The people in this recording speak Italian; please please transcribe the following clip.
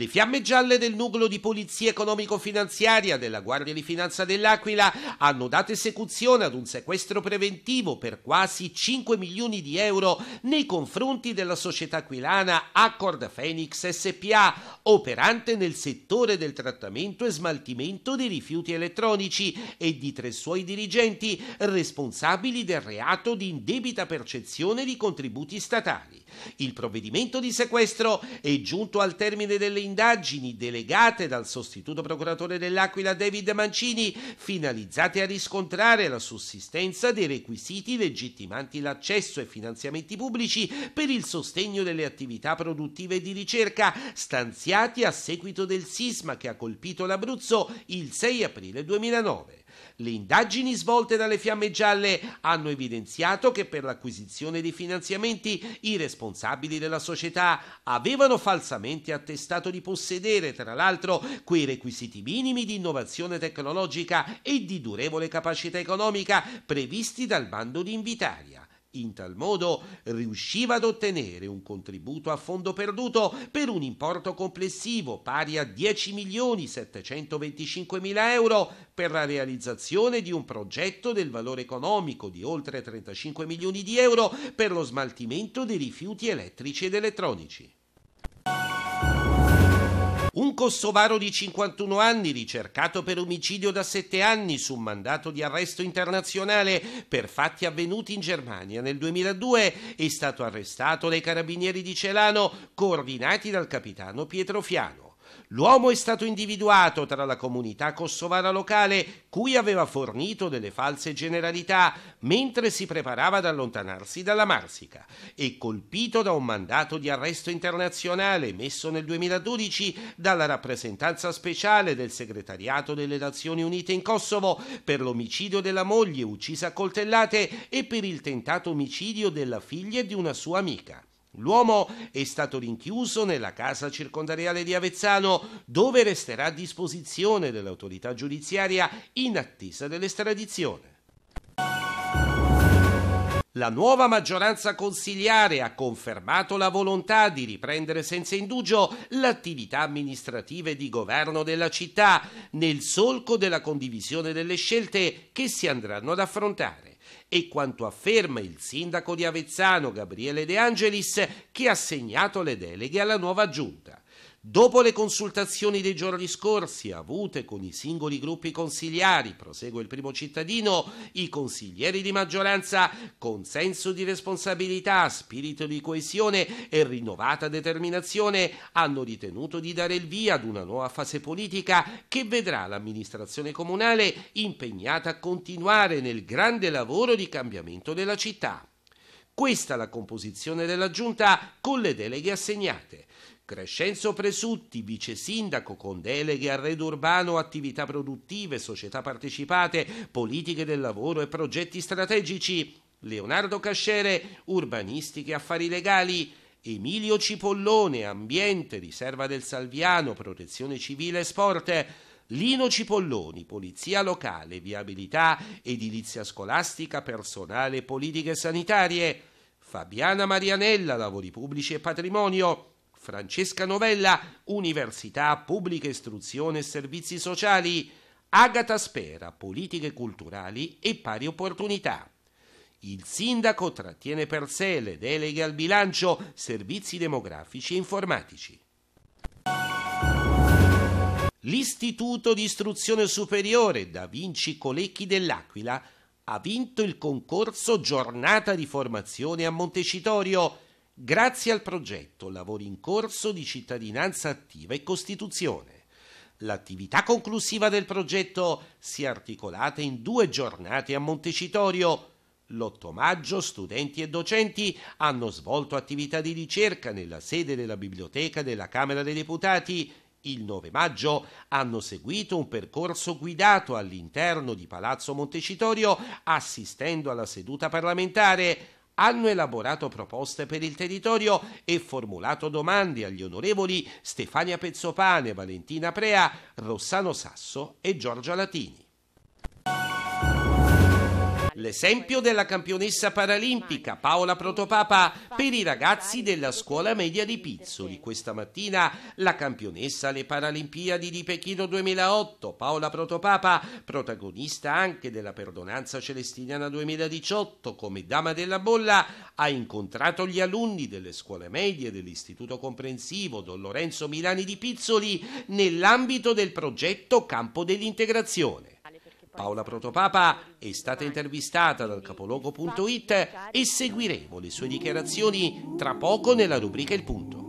Le fiamme gialle del nucleo di polizia economico-finanziaria della Guardia di Finanza dell'Aquila hanno dato esecuzione ad un sequestro preventivo per quasi 5 milioni di euro nei confronti della società aquilana Accord Phoenix SPA, operante nel settore del trattamento e smaltimento dei rifiuti elettronici e di tre suoi dirigenti responsabili del reato di indebita percezione di contributi statali. Il provvedimento di sequestro è giunto al termine delle indagini delegate dal sostituto procuratore dell'Aquila David Mancini, finalizzate a riscontrare la sussistenza dei requisiti legittimanti l'accesso ai finanziamenti pubblici per il sostegno delle attività produttive e di ricerca stanziati a seguito del sisma che ha colpito l'Abruzzo il 6 aprile 2009. Le indagini svolte dalle fiamme gialle hanno evidenziato che per l'acquisizione dei finanziamenti i responsabili della società avevano falsamente attestato di possedere, tra l'altro, quei requisiti minimi di innovazione tecnologica e di durevole capacità economica previsti dal bando di invitaria. In tal modo riusciva ad ottenere un contributo a fondo perduto per un importo complessivo pari a 10.725.000 euro per la realizzazione di un progetto del valore economico di oltre 35 milioni di euro per lo smaltimento dei rifiuti elettrici ed elettronici. Un kosovaro di 51 anni ricercato per omicidio da 7 anni su mandato di arresto internazionale per fatti avvenuti in Germania nel 2002 è stato arrestato dai carabinieri di Celano coordinati dal capitano Pietro Fiano. L'uomo è stato individuato tra la comunità kosovara locale, cui aveva fornito delle false generalità mentre si preparava ad allontanarsi dalla Marsica, e colpito da un mandato di arresto internazionale emesso nel 2012 dalla rappresentanza speciale del segretariato delle Nazioni Unite in Kosovo per l'omicidio della moglie uccisa a coltellate e per il tentato omicidio della figlia di una sua amica. L'uomo è stato rinchiuso nella casa circondariale di Avezzano, dove resterà a disposizione dell'autorità giudiziaria in attesa dell'estradizione. La nuova maggioranza consigliare ha confermato la volontà di riprendere senza indugio l'attività amministrativa e di governo della città, nel solco della condivisione delle scelte che si andranno ad affrontare e quanto afferma il sindaco di Avezzano Gabriele De Angelis che ha assegnato le deleghe alla nuova giunta. Dopo le consultazioni dei giorni scorsi avute con i singoli gruppi consigliari, prosegue il primo cittadino, i consiglieri di maggioranza con senso di responsabilità, spirito di coesione e rinnovata determinazione hanno ritenuto di dare il via ad una nuova fase politica che vedrà l'amministrazione comunale impegnata a continuare nel grande lavoro di cambiamento della città. Questa la composizione della giunta con le deleghe assegnate. Crescenzo Presutti, vice sindaco con deleghe al Redo Urbano, attività produttive, società partecipate, politiche del lavoro e progetti strategici. Leonardo Cascere, urbanistiche e affari legali. Emilio Cipollone, ambiente, riserva del Salviano, protezione civile e sport. Lino Cipolloni, Polizia Locale, Viabilità, Edilizia Scolastica, Personale, Politiche Sanitarie, Fabiana Marianella, Lavori Pubblici e Patrimonio, Francesca Novella, Università, Pubblica Istruzione e Servizi Sociali, Agata Spera, Politiche Culturali e Pari Opportunità. Il sindaco trattiene per sé le deleghe al bilancio, servizi demografici e informatici. L'Istituto di Istruzione Superiore Da Vinci Colecchi dell'Aquila ha vinto il concorso Giornata di Formazione a Montecitorio Grazie al progetto Lavori in corso di cittadinanza attiva e Costituzione. L'attività conclusiva del progetto si è articolata in due giornate a Montecitorio. L'8 maggio studenti e docenti hanno svolto attività di ricerca nella sede della biblioteca della Camera dei Deputati. Il 9 maggio hanno seguito un percorso guidato all'interno di Palazzo Montecitorio assistendo alla seduta parlamentare hanno elaborato proposte per il territorio e formulato domande agli onorevoli Stefania Pezzopane, Valentina Prea, Rossano Sasso e Giorgia Latini. L'esempio della campionessa paralimpica Paola Protopapa per i ragazzi della scuola media di Pizzoli. Questa mattina la campionessa alle Paralimpiadi di Pechino 2008, Paola Protopapa, protagonista anche della perdonanza celestiniana 2018 come dama della bolla, ha incontrato gli alunni delle scuole medie dell'Istituto Comprensivo Don Lorenzo Milani di Pizzoli nell'ambito del progetto Campo dell'Integrazione. Paola Protopapa è stata intervistata dal capoluogo.it e seguiremo le sue dichiarazioni tra poco nella rubrica Il Punto.